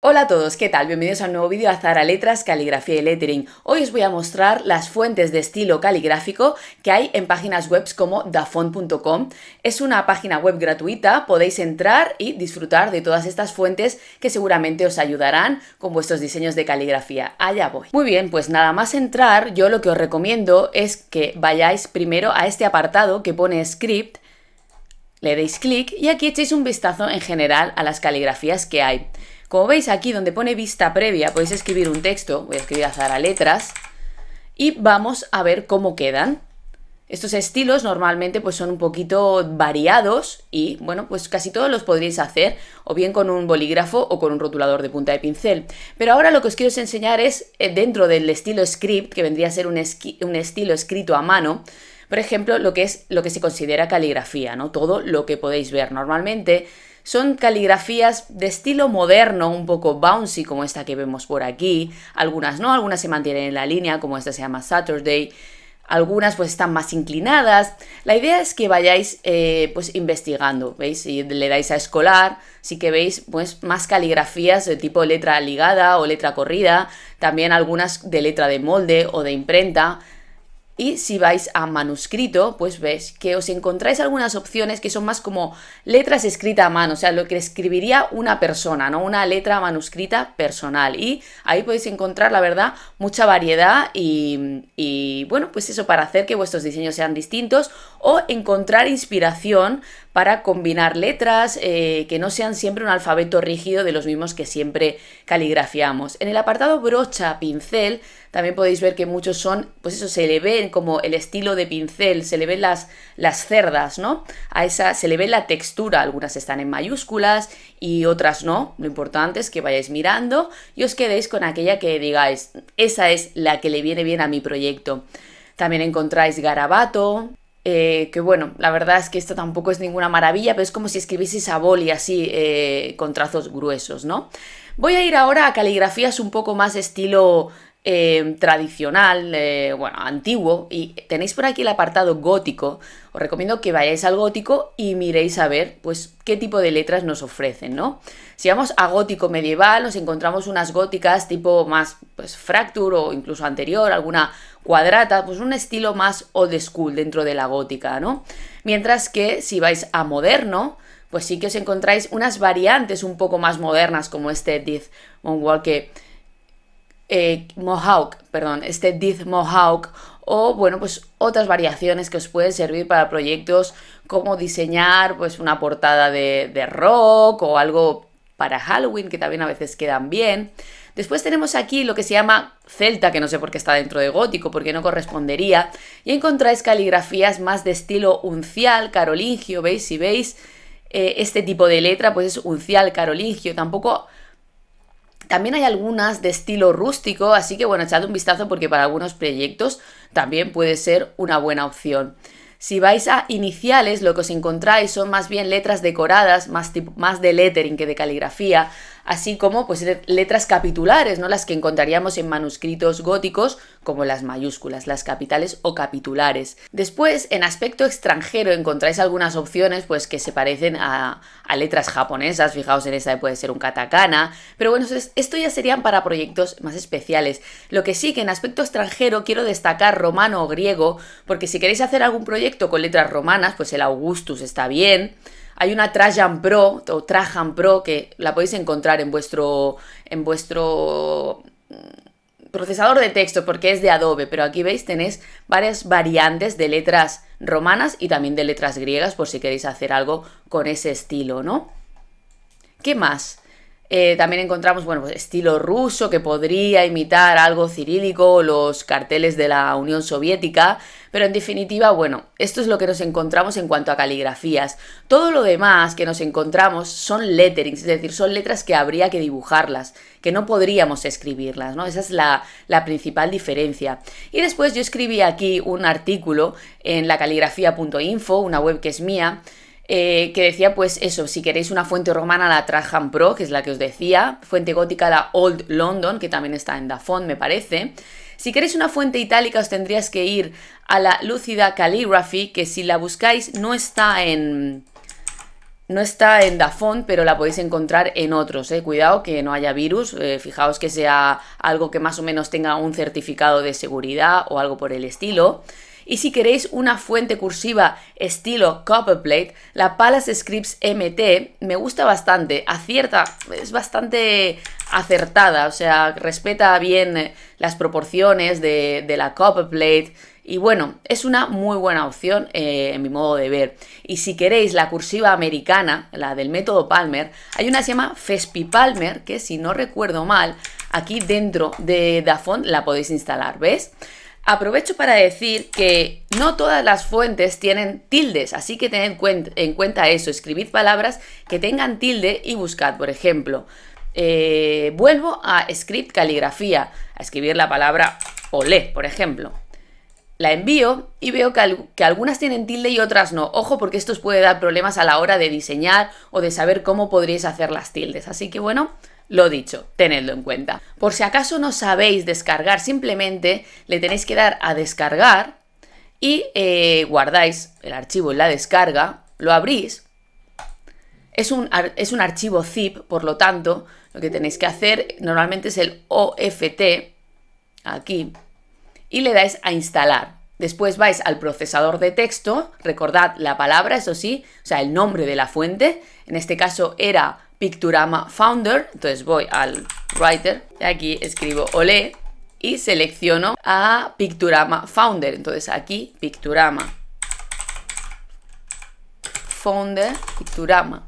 Hola a todos, ¿qué tal? Bienvenidos a un nuevo vídeo a Zara Letras, Caligrafía y Lettering. Hoy os voy a mostrar las fuentes de estilo caligráfico que hay en páginas web como dafont.com. Es una página web gratuita, podéis entrar y disfrutar de todas estas fuentes que seguramente os ayudarán con vuestros diseños de caligrafía. Allá voy. Muy bien, pues nada más entrar, yo lo que os recomiendo es que vayáis primero a este apartado que pone script, le deis clic y aquí echéis un vistazo en general a las caligrafías que hay. Como veis aquí donde pone vista previa, podéis escribir un texto, voy a escribir a a letras, y vamos a ver cómo quedan. Estos estilos normalmente pues son un poquito variados y bueno, pues casi todos los podréis hacer o bien con un bolígrafo o con un rotulador de punta de pincel. Pero ahora lo que os quiero enseñar es eh, dentro del estilo script, que vendría a ser un, un estilo escrito a mano, por ejemplo, lo que es lo que se considera caligrafía, ¿no? Todo lo que podéis ver normalmente son caligrafías de estilo moderno, un poco bouncy como esta que vemos por aquí. Algunas no, algunas se mantienen en la línea, como esta se llama Saturday. Algunas pues están más inclinadas. La idea es que vayáis eh, pues investigando, ¿veis? Si le dais a escolar, si que veis pues más caligrafías de tipo letra ligada o letra corrida. También algunas de letra de molde o de imprenta y si vais a manuscrito, pues ves que os encontráis algunas opciones que son más como letras escritas a mano, o sea, lo que escribiría una persona, ¿no? Una letra manuscrita personal. Y ahí podéis encontrar, la verdad, mucha variedad y, y bueno, pues eso para hacer que vuestros diseños sean distintos o encontrar inspiración para combinar letras eh, que no sean siempre un alfabeto rígido de los mismos que siempre caligrafiamos. En el apartado brocha, pincel, también podéis ver que muchos son, pues eso, se le ven como el estilo de pincel, se le ven las, las cerdas, ¿no? A esa se le ve la textura, algunas están en mayúsculas y otras no. Lo importante es que vayáis mirando y os quedéis con aquella que digáis, esa es la que le viene bien a mi proyecto. También encontráis garabato, eh, que bueno, la verdad es que esto tampoco es ninguna maravilla, pero es como si escribiese a boli así, eh, con trazos gruesos, ¿no? Voy a ir ahora a caligrafías un poco más estilo Em, tradicional, eh, bueno, antiguo, y tenéis por aquí el apartado gótico, os recomiendo que vayáis al gótico y miréis a ver, pues, qué tipo de letras nos ofrecen, ¿no? Si vamos a gótico medieval, nos encontramos unas góticas tipo más, pues, fractur o incluso anterior, alguna cuadrata, pues un estilo más old school dentro de la gótica, ¿no? Mientras que si vais a moderno, pues sí que os encontráis unas variantes un poco más modernas como este Edith igual que eh, Mohawk, perdón, este Death Mohawk o bueno, pues otras variaciones que os pueden servir para proyectos como diseñar pues una portada de, rock o algo para Halloween que también a veces quedan bien. Después tenemos aquí lo que se llama celta, que no sé por qué está dentro de gótico, porque no correspondería, y encontráis caligrafías más de estilo uncial, carolingio, veis si veis eh, este tipo de letra, pues es uncial, carolingio, tampoco también hay algunas de estilo rústico, así que bueno, echad un vistazo porque para algunos proyectos también puede ser una buena opción. Si vais a iniciales, lo que os encontráis son más bien letras decoradas, más, más de lettering que de caligrafía así como pues letras capitulares, ¿no? Las que encontraríamos en manuscritos góticos, como las mayúsculas, las capitales o capitulares. Después, en aspecto extranjero encontráis algunas opciones pues que se parecen a, a letras japonesas, fijaos en esta puede ser un katakana, pero bueno, esto ya serían para proyectos más especiales. Lo que sí que en aspecto extranjero quiero destacar romano o griego, porque si queréis hacer algún proyecto con letras romanas, pues el Augustus está bien, hay una Trajan Pro o Trajan Pro que la podéis encontrar en vuestro, en vuestro mm, procesador de texto porque es de Adobe, pero aquí veis tenéis varias variantes de letras romanas y también de letras griegas por si queréis hacer algo con ese estilo, ¿no? ¿Qué más? Eh, también encontramos, bueno, pues, estilo ruso que podría imitar algo cirílico, los carteles de la Unión Soviética, pero en definitiva, bueno, esto es lo que nos encontramos en cuanto a caligrafías. Todo lo demás que nos encontramos son letterings, es decir, son letras que habría que dibujarlas, que no podríamos escribirlas, ¿no? Esa es la, la principal diferencia. Y después yo escribí aquí un artículo en la caligrafía.info, una web que es mía, eh, que decía pues eso, si queréis una fuente romana la Trajan Pro, que es la que os decía, fuente gótica la Old London, que también está en Dafont me parece. Si queréis una fuente itálica os tendrías que ir a la Lucida Calligraphy, que si la buscáis no está en... No está en Dafont, pero la podéis encontrar en otros. Eh. Cuidado que no haya virus. Eh, fijaos que sea algo que más o menos tenga un certificado de seguridad o algo por el estilo. Y si queréis una fuente cursiva estilo Copperplate, la Palace Scripts MT me gusta bastante, acierta, es bastante acertada, o sea, respeta bien las proporciones de, de la Copperplate. Y bueno, es una muy buena opción eh, en mi modo de ver. Y si queréis la cursiva americana, la del método Palmer, hay una que se llama Fespi Palmer, que si no recuerdo mal, aquí dentro de Dafont la podéis instalar, ¿ves? Aprovecho para decir que no todas las fuentes tienen tildes, así que tened en cuenta eso, escribid palabras que tengan tilde y buscad, por ejemplo, eh, vuelvo a script caligrafía, a escribir la palabra olé, por ejemplo. La envío y veo que, que, algunas tienen tilde y otras no. Ojo porque esto os puede dar problemas a la hora de diseñar o de saber cómo podréis hacer las tildes. Así que bueno, lo dicho, tenedlo en cuenta. Por si acaso no sabéis descargar, simplemente le tenéis que dar a descargar y eh, guardáis el archivo en la descarga, lo abrís. Es un, es un archivo zip, por lo tanto, lo que tenéis que hacer normalmente es el OFT, aquí, y le dais a instalar. Después vais al procesador de texto, recordad la palabra, eso sí, o sea, el nombre de la fuente, en este caso era Picturama Founder, entonces voy al Writer y aquí escribo Olé y selecciono a Picturama Founder, entonces aquí Picturama Founder, Picturama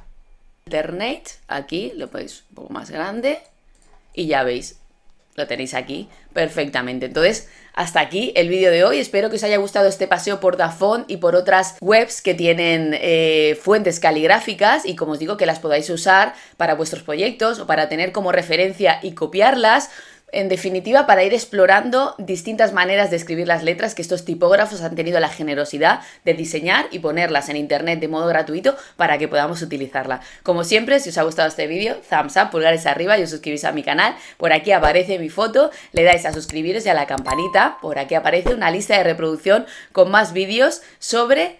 Internet, aquí lo podéis un poco más grande y ya veis, lo tenéis aquí perfectamente. Entonces, hasta aquí el vídeo de hoy. Espero que os haya gustado este paseo por Dafont y por otras webs que tienen eh, fuentes caligráficas y como os digo, que las podáis usar para vuestros proyectos o para tener como referencia y copiarlas en definitiva, para ir explorando distintas maneras de escribir las letras que estos tipógrafos han tenido la generosidad de diseñar y ponerlas en internet de modo gratuito para que podamos utilizarla. Como siempre, si os ha gustado este vídeo, thumbs up, pulgares arriba y os suscribís a mi canal. Por aquí aparece mi foto, le dais a suscribiros y a la campanita. Por aquí aparece una lista de reproducción con más vídeos sobre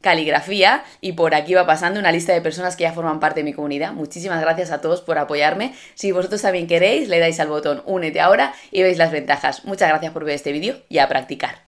caligrafía y por aquí va pasando una lista de personas que ya forman parte de mi comunidad. Muchísimas gracias a todos por apoyarme. Si vosotros también queréis, le dais al botón únete ahora y veis las ventajas. Muchas gracias por ver este vídeo y a practicar.